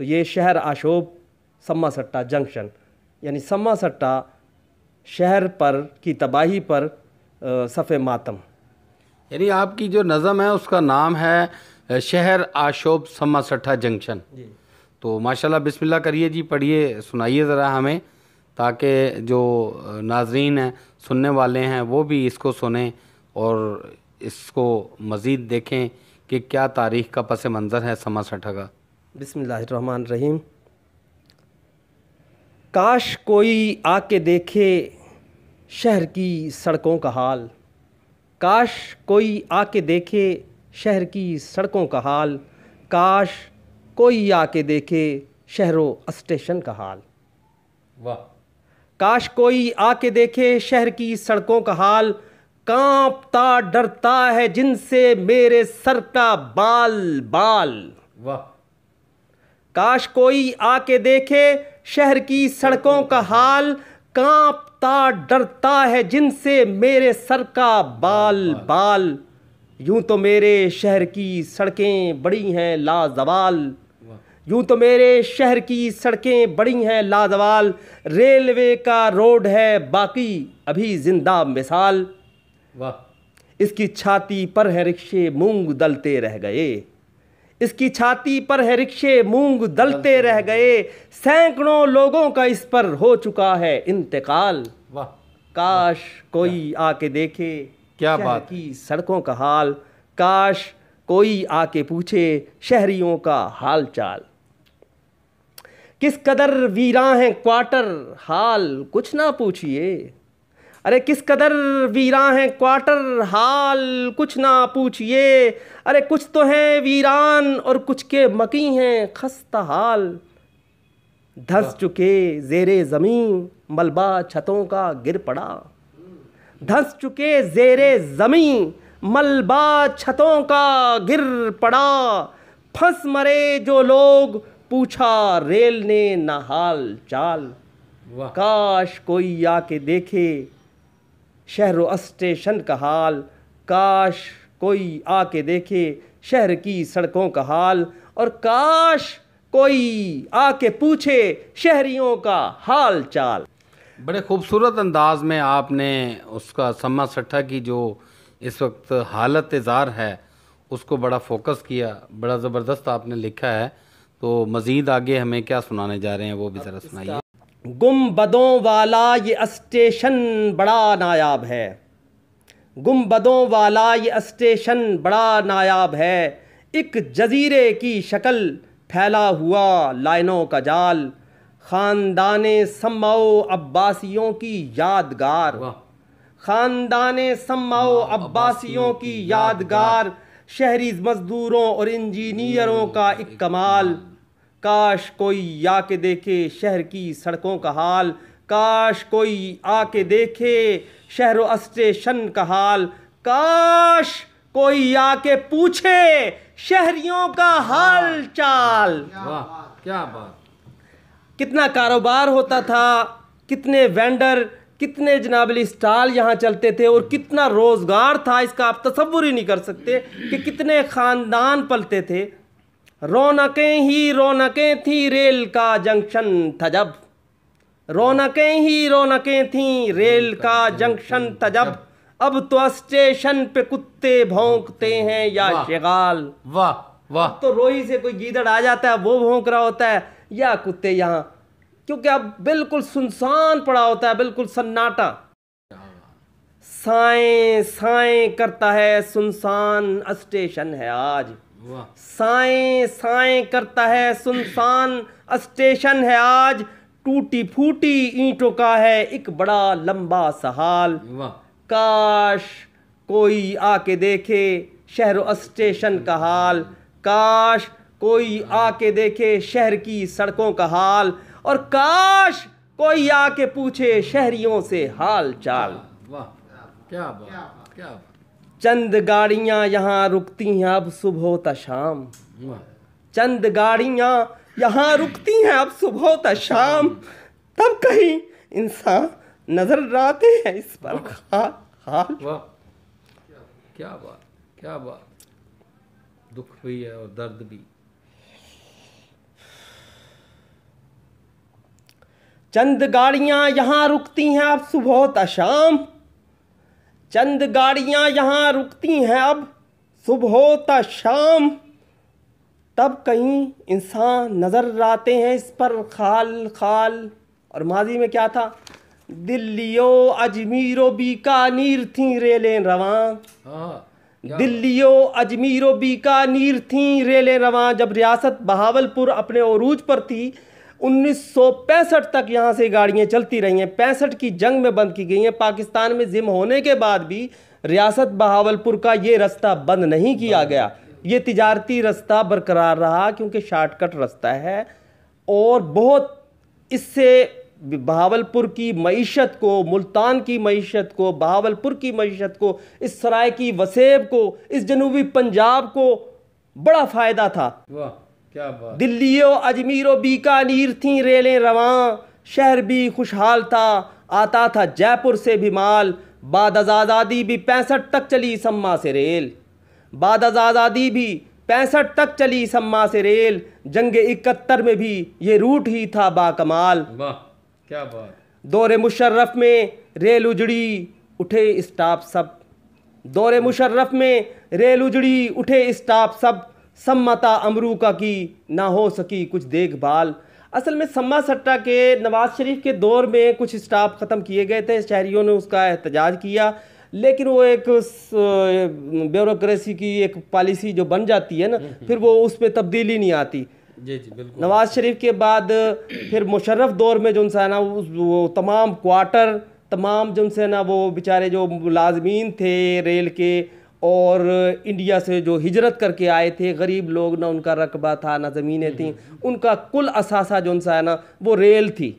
तो ये शहर आशोब सम्मा सट्टा जंक्शन यानी सम्मा सट्टा शहर पर की तबाही पर सफ़े मातम यानी आपकी जो नज़म है उसका नाम है शहर आशोब सम्मा सट्टा जंक्शन तो माशाल्लाह बिस्मिल्लाह करिए जी पढ़िए सुनाइए ज़रा हमें ताकि जो नाजरीन हैं सुनने वाले हैं वो भी इसको सुने और इसको मज़ीद देखें कि क्या तारीख़ का पस मंज़र है समा सठा का बिसमीम काश कोई आके देखे शहर की सड़कों का हाल काश कोई आके देखे शहर की सड़कों का हाल काश कोई आके देखे शहरों स्टेशन का हाल वाह काश कोई आके देखे शहर की सड़कों का हाल कांपता डरता है जिनसे मेरे सर का बाल बाल वाह काश कोई आके देखे शहर की सड़कों का हाल कांपता डरता है जिनसे मेरे सर का बाल बाल यूं तो मेरे शहर की सड़कें बड़ी हैं लाजवाल यूं तो मेरे शहर की सड़कें बड़ी हैं लाजवाल रेलवे का रोड है बाकी अभी जिंदा मिसाल वाह इसकी छाती पर है रिक्शे मूंग दलते रह गए इसकी छाती पर है रिक्शे मूंग दलते रह गए सैकड़ों लोगों का इस पर हो चुका है इंतकाल वाह काश वा, कोई आके देखे क्या बात की सड़कों का हाल काश कोई आके पूछे शहरियों का हाल चाल किस कदर वीरा हैं क्वार्टर हाल कुछ ना पूछिए अरे किस कदर वीरा हैं क्वार्टर हाल कुछ ना पूछिए अरे कुछ तो हैं वीरान और कुछ के मकी हैं खस्ता हाल धंस चुके जेरे ज़मीं मलबा छतों का गिर पड़ा धंस चुके जेरे ज़मीं मलबा छतों का गिर पड़ा फंस मरे जो लोग पूछा रेल ने ना हाल चाल काश कोई आके देखे शहर व स्टेशन का हाल काश कोई आके देखे शहर की सड़कों का हाल और काश कोई आके पूछे शहरियों का हाल चाल बड़े खूबसूरत अंदाज में आपने उसका समा सट्ठा की जो इस वक्त हालत इज़ार है उसको बड़ा फोकस किया बड़ा ज़बरदस्त आपने लिखा है तो मज़ीद आगे हमें क्या सुनाने जा रहे हैं वो भी ज़रा सुनाइए बदों वाला ये स्टेशन बड़ा नायाब है बदों वाला ये स्टेशन बड़ा नायाब है एक जजीरे की शक्ल फैला हुआ लाइनों का जाल ख़ानदान समाओ अब्बासियों की यादगार ख़ानदान समाओ अब्बासियों की यादगार शहरी मज़दूरों और इंजीनियरों का एक कमाल काश कोई आके देखे शहर की सड़कों का हाल काश कोई आके देखे शहर स्टेशन का हाल काश कोई आके पूछे शहरियों का हाल चाल वाह क्या बात कितना कारोबार होता था कितने वेंडर कितने जनाबली स्टाल यहाँ चलते थे और कितना रोज़गार था इसका आप तस्वुर ही नहीं कर सकते कि कितने ख़ानदान पलते थे रौनकें ही रौनकें थी रेल का जंक्शन था जब रौनकें ही रौनकें थी रेल का जंक्शन था जब अब तो स्टेशन पे कुत्ते भौंकते हैं या शिगाल वाह वाह तो रोई से कोई गीदड़ आ जाता है वो भौंक रहा होता है या कुत्ते यहाँ क्योंकि अब बिल्कुल सुनसान पड़ा होता है बिल्कुल सन्नाटा साए साए करता है सुनसान स्टेशन है आज साए साए करता है सुनसान स्टेशन है आज टूटी फूटी ईंटों का है एक बड़ा लंबा सहाल काश कोई आके देखे शहर स्टेशन का हाल काश कोई आके देखे शहर की सड़कों का हाल और काश कोई आके पूछे शहरियों से हाल चाल वाह क्या बात क्या बात चंद गाड़ियां यहाँ रुकती हैं अब सुबह त शाम चंद गाड़ियां यहाँ रुकती हैं अब सुबह त शाम तब कहीं इंसान नजर आते हैं इस पर हाल हाँ। क्या बात क्या बात दुख भी है और दर्द भी चंद गाड़ियां यहाँ रुकती हैं अब सुबह त शाम चंद गाड़ियाँ यहाँ रुकती हैं अब सुबह ता शाम तब कहीं इंसान नज़र आते हैं इस पर खाल खाल और माजी में क्या था दिल्लियो अजमीरो बीकानीर थी रेलें रवान हाँ, दिल्लियो अजमीरो बीकानीर थी रेलें रवान जब रियासत बहावलपुर अपने अरूज पर थी उन्नीस तक यहाँ से गाड़ियाँ चलती रही हैं पैंसठ की जंग में बंद की गई हैं पाकिस्तान में जिम होने के बाद भी रियासत बहावलपुर का ये रास्ता बंद नहीं किया गया ये तजारती रास्ता बरकरार रहा क्योंकि शार्टकट रास्ता है और बहुत इससे बहावलपुर की मीशत को मुल्तान की मीशत को बहावलपुर की मीशत को इस सराय की वसेब को इस जनूबी पंजाब को बड़ा फ़ायदा था क्या दिल्ली और अजमेर और बीकानेर थी रेलें रवान शहर भी खुशहाल था आता था जयपुर से भी माल बाद आज़ादी भी पैंसठ तक चली सम्मा से रेल बाद आज़ादी भी पैंसठ तक चली सम्मा से रेल जंग इकहत्तर में भी ये रूट ही था बाकमाल वाह क्या बात दौरे मुशर्रफ में रेल उजड़ी उठे स्टाफ सब दौरे मुशर्रफ में रेल उजड़ी उठे स्टाफ सब सम्मता का की ना हो सकी कुछ देखभाल असल में सम्मा सट्टा के नवाज़ शरीफ के दौर में कुछ स्टाफ ख़त्म किए गए थे शहरीों ने उसका एहतजाज किया लेकिन वो एक ब्यूरोक्रेसी की एक पॉलिसी जो बन जाती है ना हम्म, हम्म। फिर वो उसमें तब्दीली नहीं आती जी जी बिल्कुल नवाज़ शरीफ के बाद फिर मुशर्रफ दौर में जो है ना वो तमाम क्वार्टर तमाम जो है ना वो बेचारे जो मुलाजमीन थे रेल के और इंडिया से जो हिजरत करके आए थे गरीब लोग ना उनका रकबा था ना ज़मीनें थीं उनका कुल असासा जो सा है ना वो रेल थी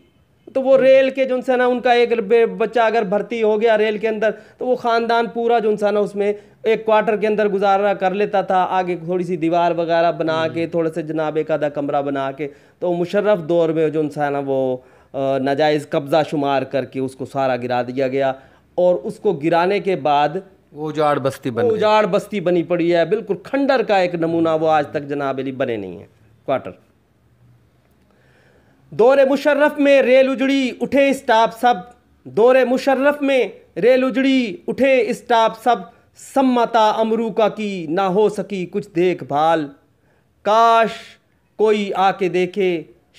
तो वो रेल के जो सा ना उनका एक बच्चा अगर भर्ती हो गया रेल के अंदर तो वो ख़ानदान पूरा जो सा ना उसमें एक क्वार्टर के अंदर गुजारा कर लेता था आगे थोड़ी सी दीवार वगैरह बना हम्म। के थोड़े से जनाब एक आधा कमरा बना के तो मुशर्रफ दौर में जो सा ना वो नाजायज़ कब्ज़ा शुमार करके उसको सारा गिरा दिया गया और उसको गिराने के बाद उजाड़ बस्ती बन उजाड़ बस्ती बनी पड़ी है बिल्कुल खंडर का एक नमूना वो आज तक जनाब अली बने नहीं है क्वार्टर दौरे मुशर्रफ में रेल उजड़ी उठे स्टाफ सब दौरे मुशर्रफ में रेल उजड़ी उठे स्टाफ सब सम्मता अमरू का की ना हो सकी कुछ देखभाल काश कोई आके देखे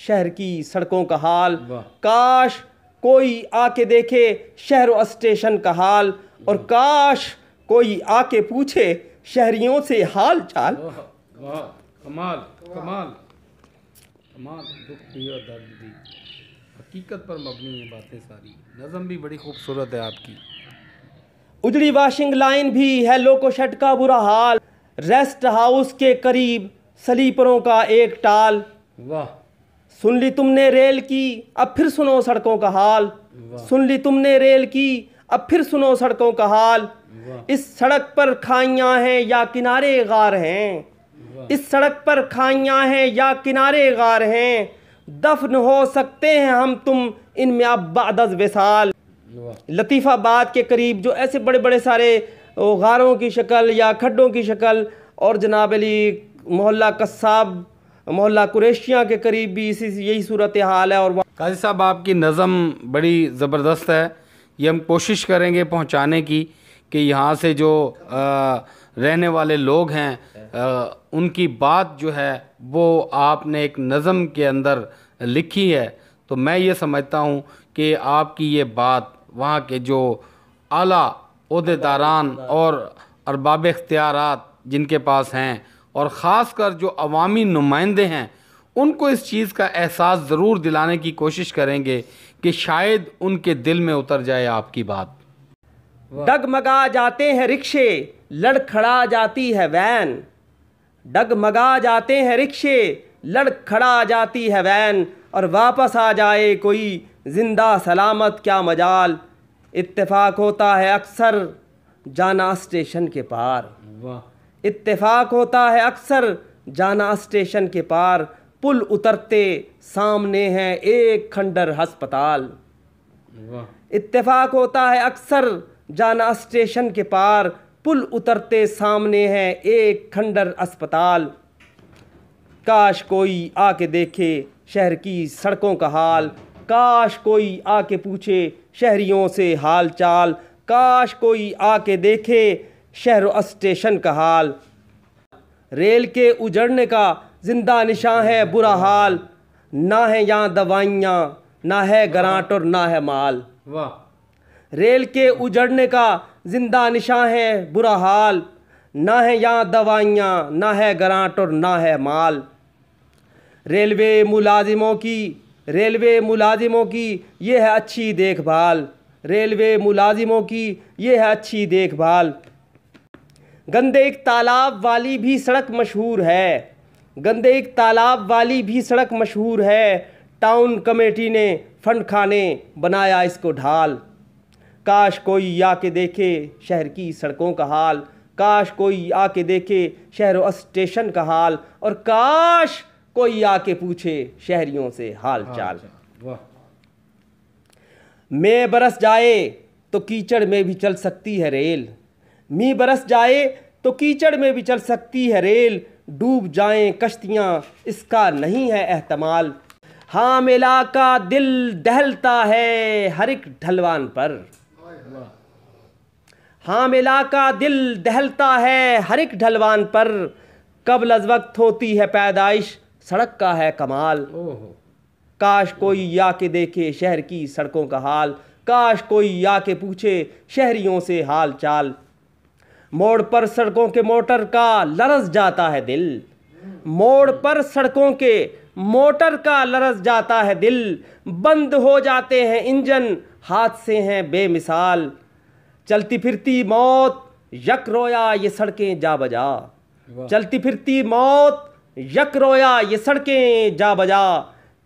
शहर की सड़कों का हाल काश कोई आके देखे शहर स्टेशन का हाल और काश कोई आके पूछे शहरियों से हाल चाल कमाल कमाल कमाल दुख भी और दर्द भी हकीकत पर मबनी है बातें सारी नज़म भी बड़ी खूबसूरत है आपकी उजड़ी वाशिंग लाइन भी है शट का बुरा हाल रेस्ट हाउस के करीब स्लीपरों का एक टाल वाह सुन ली तुमने रेल की अब फिर सुनो सड़कों का हाल सुन ली तुमने रेल की अब फिर सुनो सड़कों का हाल इस सड़क पर खाइयाँ हैं या किनारे गार हैं इस सड़क पर खाइयाँ हैं या किनारे गार हैं दफन हो सकते हैं हम तुम में अब बादज विसाल लतीफ़ाबाद के करीब जो ऐसे बड़े बड़े सारे गारों की शक्ल या खड्डों की शक्ल और जनाब अली मोहल्ला कस्साब मोहल्ला कुरेशिया के करीब भी इसी यही सूरत हाल है और काजी साहब आपकी नज़म बड़ी ज़बरदस्त है ये हम कोशिश करेंगे पहुंचाने की कि यहाँ से जो आ, रहने वाले लोग हैं आ, उनकी बात जो है वो आपने एक नज़म के अंदर लिखी है तो मैं ये समझता हूँ कि आपकी ये बात वहाँ के जो आला अलादेदारान और अरबाब इख्तियारत जिनके पास हैं और ख़ास कर जो अवामी नुमाइंदे हैं उनको इस चीज़ का एहसास ज़रूर दिलाने की कोशिश करेंगे कि शायद उनके दिल में उतर जाए आपकी बात डगमगा जाते हैं रिक्शे लड़खड़ा जाती है वैन डगमगा जाते हैं रिक्शे लड़खड़ा जाती है वैन और वापस आ जाए कोई ज़िंदा सलामत क्या मजाल इत्तेफाक होता है अक्सर जाना स्टेशन के पार वाह इत्तेफाक होता है अक्सर जाना स्टेशन के पार पुल उतरते सामने है एक खंडर हस्पताल इत्तेफाक होता है अक्सर जाना स्टेशन के पार पुल उतरते सामने है एक खंडर अस्पताल काश कोई आके देखे शहर की सड़कों का हाल काश कोई आके पूछे शहरियों से हाल चाल काश कोई आके देखे शहर स्टेशन का हाल रेल के उजड़ने का जिंदा निशा है बुरा हाल ना है यहाँ दवाइयाँ ना है ग्रांट और ना है माल वाह रेल के उजड़ने का जिंदा निशा है बुरा हाल ना है यहाँ दवाइयाँ ना है ग्रांट और ना है माल रेलवे मुलाजिमों की रेलवे मुलाजिमों की ये है अच्छी देखभाल रेलवे मुलाजिमों की ये है अच्छी देखभाल गंदे एक तालाब वाली भी सड़क मशहूर है गंदे एक तालाब वाली भी सड़क मशहूर है टाउन कमेटी ने फंड खाने बनाया इसको ढाल काश कोई आके देखे शहर की सड़कों का हाल काश कोई आके देखे शहर स्टेशन का हाल और काश कोई आके पूछे शहरियों से हाल चाल हाँ, मैं बरस जाए तो कीचड़ में भी चल सकती है रेल मी बरस जाए तो कीचड़ में भी चल सकती है रेल डूब जाएं कश्तियाँ इसका नहीं है अहतमाल हाँ मिला का दिल दहलता है हर एक ढलवान पर हाँ मिला का दिल दहलता है हर एक ढलवान पर कब लजवक्त होती है पैदाइश सड़क का है कमाल काश कोई या के देखे शहर की सड़कों का हाल काश कोई या के पूछे शहरियों से हाल चाल मोड़ पर सड़कों के मोटर का लरस जाता है दिल मोड़ पर सड़कों के मोटर का लरस जाता है दिल बंद हो जाते हैं इंजन हाथ से हैं बेमिसाल चलती फिरती मौत यक रोया ये सड़कें जा बजा चलती फिरती मौत यक रोया ये सड़कें जा बजा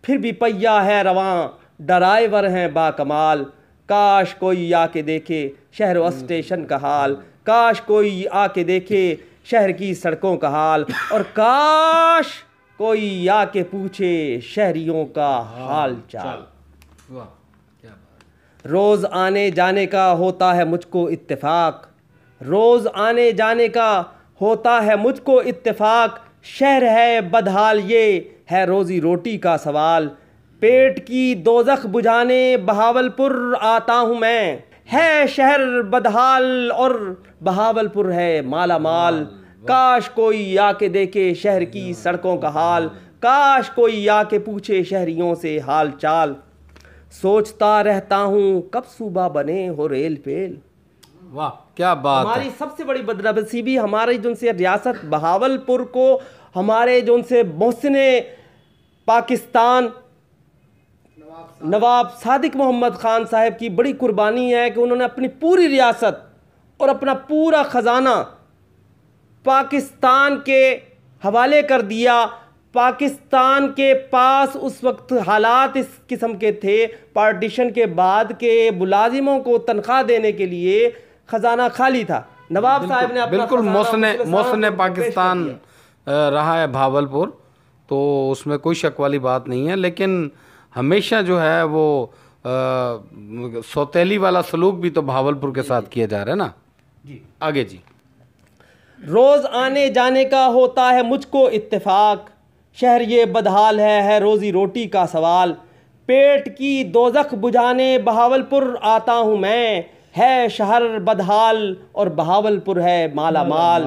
फिर भी पहिया है रवां ड्राइवर हैं बाकमाल काश कोई आके देखे शहर हम्म। स्टेशन का हाल काश कोई आके देखे शहर की सड़कों का हाल और काश कोई आके पूछे शहरियों का हाँ, हाल चाल रोज़ आने जाने का होता है मुझको इत्तेफाक रोज़ आने जाने का होता है मुझको इत्तेफाक शहर है बदहाल ये है रोज़ी रोटी का सवाल पेट की दोजख बुझाने बहावलपुर आता हूँ मैं है शहर बदहाल और बहावलपुर है माला माल काश कोई आके देखे शहर की सड़कों का हाल काश कोई आके पूछे शहरियों से हाल चाल सोचता रहता हूँ कब सूबा बने हो रेल पेल वाह क्या बात हमारी सबसे बड़ी बदनबसीबी हमारी जो से रियासत बहावलपुर को हमारे जो से मोहसिन पाकिस्तान नवाब सादिक मोहम्मद ख़ान साहब की बड़ी कुर्बानी है कि उन्होंने अपनी पूरी रियासत और अपना पूरा ख़जाना पाकिस्तान के हवाले कर दिया पाकिस्तान के पास उस वक्त हालात इस किस्म के थे पार्टीशन के बाद के मुलाजिमों को तनख्वाह देने के लिए ख़जाना खाली था नवाब साहब ने बिल्कुल मौसन मौसन पाकिस्तान रहा है भावलपुर तो उसमें कोई शक वाली बात नहीं है लेकिन हमेशा जो है वो आ, सौतेली वाला सलूक भी तो भावलपुर के साथ किया जा रहा है ना जी आगे जी रोज़ आने जाने का होता है मुझको इत्तेफाक शहर ये बदहाल है है रोज़ी रोटी का सवाल पेट की दोजख बुझाने बहावलपुर आता हूँ मैं है शहर बदहाल और बहावलपुर है माला माल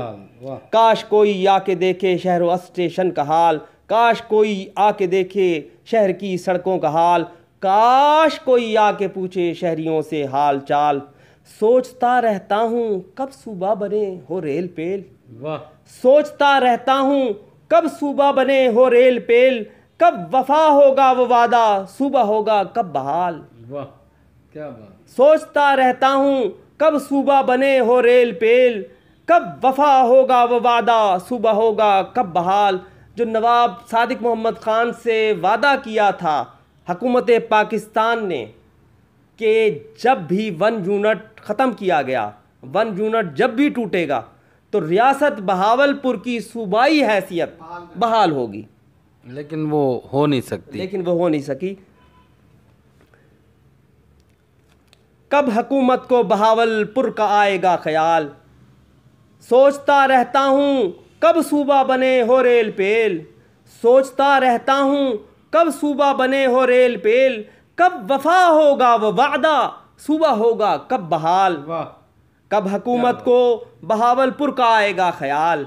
काश कोई आके देखे शहर स्टेशन का हाल काश कोई आके देखे शहर की सड़कों का हाल काश कोई आके पूछे शहरियों से हाल चाल सोचता रहता हूँ कब सूबा बने हो रेल पेल वाह सोचता रहता हूँ कब सूबा बने हो रेल पेल कब वफा होगा वो वादा सुबह होगा कब बहाल वाह क्या बात सोचता रहता हूँ कब सूबा बने हो रेल पेल कब वफा होगा वो वादा सुबह होगा कब बहाल जो नवाब सादिक मोहम्मद ख़ान से वादा किया था हकूमत पाकिस्तान ने कि जब भी वन यूनिट ख़त्म किया गया वन यूनिट जब भी टूटेगा तो रियासत बहावलपुर की सूबाई हैसियत बहाल होगी लेकिन वो हो नहीं सकती लेकिन वो हो नहीं सकी कब हकूमत को बहावलपुर का आएगा ख्याल सोचता रहता हूँ कब सूबा बने हो रेल पेल सोचता रहता हूँ कब सूबा बने हो रेल पेल कब वफा होगा वो वादा सूबा होगा कब बहाल कब हकूमत को बहावलपुर का आएगा ख्याल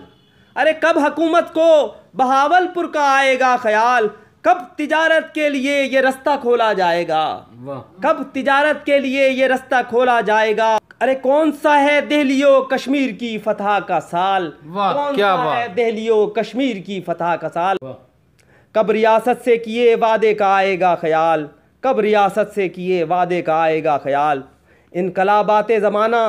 अरे कब हकूमत को बहावलपुर का आएगा ख्याल कब तिजारत के लिए ये रास्ता खोला जाएगा कब तिजारत के लिए ये रास्ता खोला जाएगा अरे कौन सा है दहलियो कश्मीर की फतह का साल कौन क्या सा है दहलियो कश्मीर की फतह का साल कब रियासत से किए वादे का आएगा ख्याल कब रियासत से किए वादे का आएगा ख्याल इनकलाबात ज़माना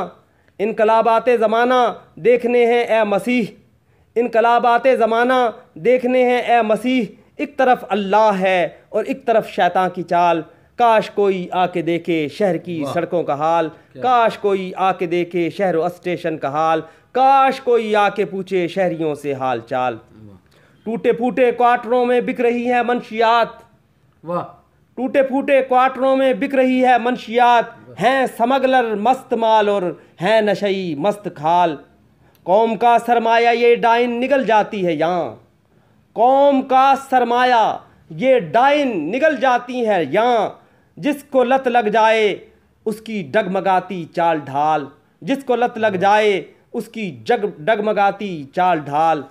इनकलाबात ज़माना देखने हैं ए मसीह इनकलाबात ज़माना देखने हैं ए मसीह एक तरफ अल्लाह है और एक तरफ शैतान की चाल काश कोई आके देखे शहर की सड़कों का हाल काश कोई आके देखे शहर स्टेशन का हाल काश कोई आके पूछे शहरियों से हाल चाल टूटे फूटे क्वार्टरों में बिक रही है मनशियात वाह टूटे फूटे क्वार्टरों में बिक रही है मनशियात हैं समगलर मस्त माल और हैं नशई मस्त खाल कौम का सरमाया ये डाइन निकल जाती है यहाँ कौम का सरमाया ये डाइन निगल जाती हैं यहाँ जिसको लत लग जाए उसकी डगमगाती चाल ढाल जिसको लत लग जाए उसकी जग डगमगाती चाल ढाल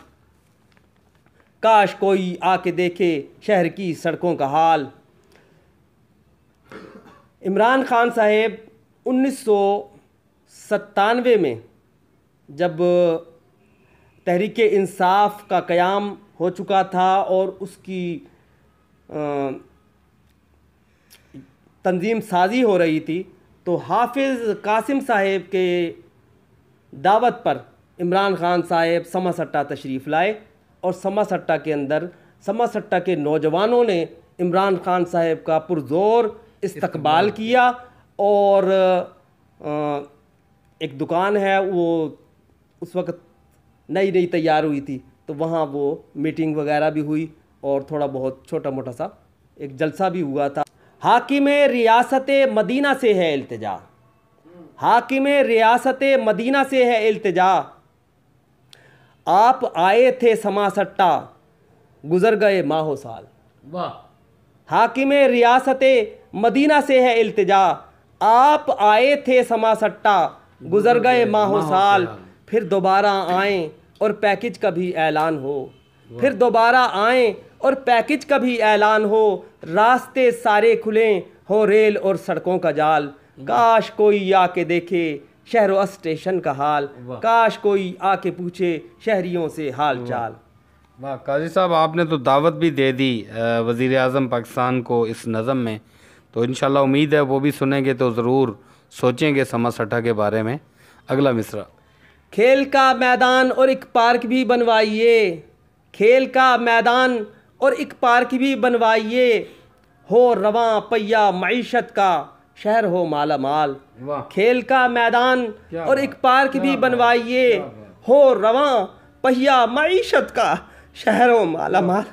काश कोई आके देखे शहर की सड़कों का हाल इमरान खान साहब उन्नीस में जब तहरीक इंसाफ का क़्याम हो चुका था और उसकी तंजीम साजी हो रही थी तो हाफिज़ कासिम साहेब के दावत पर इमरान खान साहेब समा सट्टा तशरीफ़ लाए और समा सट्टा के अंदर समा सट्टा के नौजवानों ने इमरान खान साहेब का पुरजोर इस्तकबाल किया और एक दुकान है वो उस वक्त नई नई तैयार हुई थी तो वहाँ वो मीटिंग वगैरह भी हुई और थोड़ा बहुत छोटा मोटा सा एक जलसा भी हुआ था हाकिम रियासत मदीना से है अल्तजा हाकिम रियासत मदीना से है अल्तजा आप आए थे समा सट्टा गुजर गए माहो साल वाह हाकिम रियासत मदीना से है अल्तजा आप आए थे समा सट्टा गुजर गए माहो साल फिर दोबारा आए और पैकेज का भी ऐलान हो फिर दोबारा आए और पैकेज का भी ऐलान हो रास्ते सारे खुलें हो रेल और सड़कों का जाल हम्म। काश कोई आके देखे शहर व स्टेशन का हाल काश कोई आके पूछे शहरियों से हाल चाल वाह काजी साहब आपने तो दावत भी दे दी वज़ी अजम पाकिस्तान को इस नज़म में तो इन उम्मीद है वो भी सुनेंगे तो ज़रूर सोचेंगे समा सटा के बारे में अगला मिसरा खेल का मैदान और एक पार्क भी बनवाइए खेल का मैदान और एक पार्क भी बनवाइए हो रवा पहिया मीशत का शहर हो माला माल खेल का मैदान और एक पार्क भी बनवाइए हो रवा पहिया मीशत का शहर हो माला माल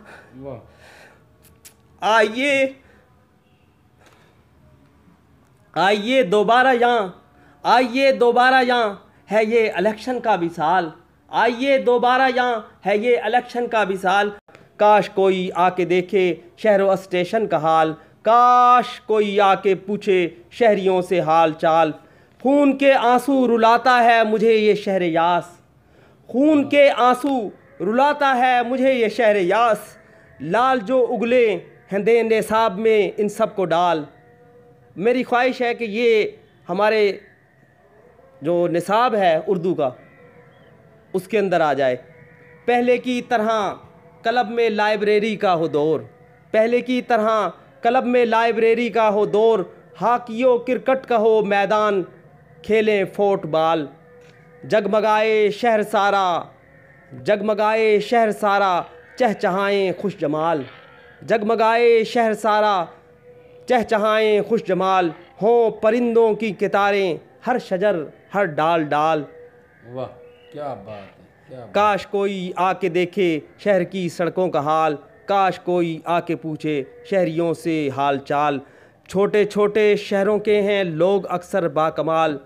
आइए आइए दोबारा यहाँ आइए दोबारा यहाँ है ये इलेक्शन का विशाल आइए दोबारा यहाँ है ये इलेक्शन का विशाल काश कोई आके देखे शहर स्टेशन का हाल काश कोई आके पूछे शहरियों से हाल चाल खून के आंसू रुलाता है मुझे ये शहर यास खून के आंसू रुलाता है मुझे ये शहर यास लाल जो उगले हैं दे साहब में इन सब को डाल मेरी ख्वाहिश है कि ये हमारे जो निसाब है उर्दू का उसके अंदर आ जाए पहले की तरह क्लब में लाइब्रेरी का हो दौर पहले की तरह क्लब में लाइब्रेरी का हो दौर हाकियो क्रिकेट का हो मैदान खेलें फुटबॉल जगमगाए शहर सारा जगमगाए शहर सारा चहचहाएं खुश जमाल जगमगाए शहर सारा चहचहाएं खुश जमाल हों परिंदों की कितारें हर शजर हर डाल डाल वाह क्या बात है क्या काश कोई आके देखे शहर की सड़कों का हाल काश कोई आके पूछे शहरियों से हाल चाल छोटे छोटे शहरों के हैं लोग अक्सर बाकमाल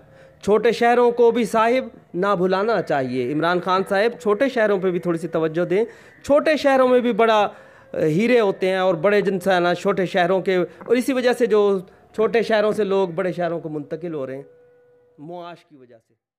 छोटे शहरों को भी साहिब ना भुलाना चाहिए इमरान खान साहब छोटे शहरों पे भी थोड़ी सी तवज्जो दें छोटे शहरों में भी बड़ा हीरे होते हैं और बड़े जनसाना छोटे शहरों के और इसी वजह से जो छोटे शहरों से लोग बड़े शहरों को मुंतकिल हो रहे हैं मुआश की वजह से